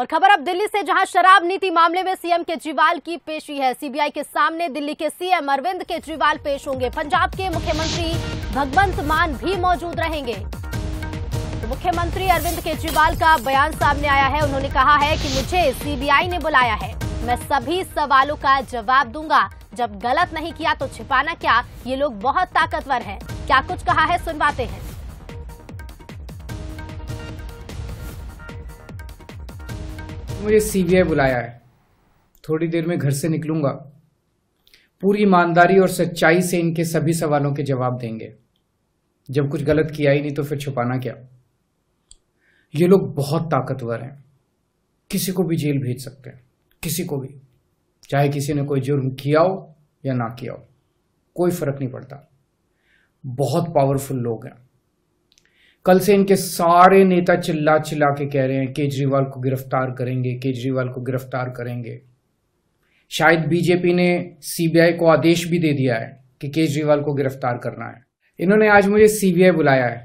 और खबर अब दिल्ली से जहां शराब नीति मामले में सीएम केजरीवाल की पेशी है सीबीआई के सामने दिल्ली के सीएम अरविंद केजरीवाल पेश होंगे पंजाब के मुख्यमंत्री भगवंत मान भी मौजूद रहेंगे तो मुख्यमंत्री अरविंद केजरीवाल का बयान सामने आया है उन्होंने कहा है कि मुझे सीबीआई ने बुलाया है मैं सभी सवालों का जवाब दूंगा जब गलत नहीं किया तो छिपाना क्या ये लोग बहुत ताकतवर है क्या कुछ कहा है सुनवाते हैं मुझे सीबीआई बुलाया है थोड़ी देर में घर से निकलूंगा पूरी ईमानदारी और सच्चाई से इनके सभी सवालों के जवाब देंगे जब कुछ गलत किया ही नहीं तो फिर छुपाना क्या ये लोग बहुत ताकतवर हैं किसी को भी जेल भेज सकते हैं किसी को भी चाहे किसी ने कोई जुर्म किया हो या ना किया हो कोई फर्क नहीं पड़ता बहुत पावरफुल लोग हैं कल से इनके सारे नेता चिल्ला चिल्ला के कह रहे हैं केजरीवाल को गिरफ्तार करेंगे केजरीवाल को गिरफ्तार करेंगे शायद बीजेपी ने सीबीआई को आदेश भी दे दिया है कि केजरीवाल को गिरफ्तार करना है इन्होंने आज मुझे सीबीआई बुलाया है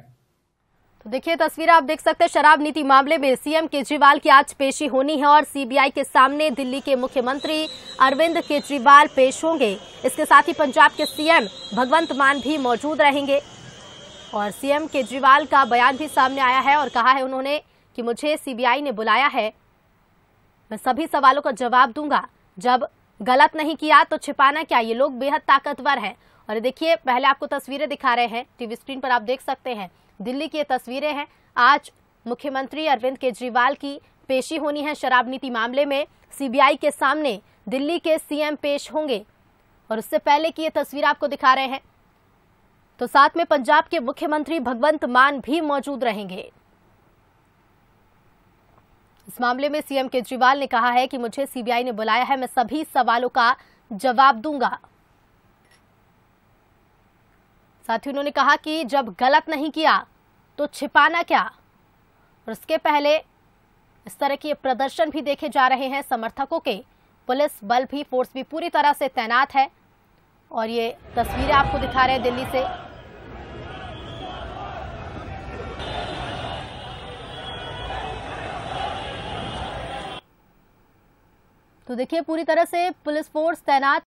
तो देखिए तस्वीर आप देख सकते हैं शराब नीति मामले में सीएम केजरीवाल की आज पेशी होनी है और सीबीआई के सामने दिल्ली के मुख्यमंत्री अरविंद केजरीवाल पेश होंगे इसके साथ ही पंजाब के सीएम भगवंत मान भी मौजूद रहेंगे और सीएम केजरीवाल का बयान भी सामने आया है और कहा है उन्होंने कि मुझे सीबीआई ने बुलाया है मैं सभी सवालों का जवाब दूंगा जब गलत नहीं किया तो छिपाना क्या ये लोग बेहद ताकतवर हैं और देखिए पहले आपको तस्वीरें दिखा रहे हैं टीवी स्क्रीन पर आप देख सकते हैं दिल्ली की ये तस्वीरें हैं आज मुख्यमंत्री अरविंद केजरीवाल की पेशी होनी है शराब नीति मामले में सीबीआई के सामने दिल्ली के सीएम पेश होंगे और उससे पहले की ये तस्वीर आपको दिखा रहे हैं तो साथ में पंजाब के मुख्यमंत्री भगवंत मान भी मौजूद रहेंगे इस मामले में सीएम केजरीवाल ने कहा है कि मुझे सीबीआई ने बुलाया है मैं सभी सवालों का जवाब दूंगा साथ ही उन्होंने कहा कि जब गलत नहीं किया तो छिपाना क्या और उसके पहले इस तरह के प्रदर्शन भी देखे जा रहे हैं समर्थकों के पुलिस बल भी फोर्स भी पूरी तरह से तैनात है और ये तस्वीरें आपको दिखा रहे हैं दिल्ली से तो देखिए पूरी तरह से पुलिस फोर्स तैनात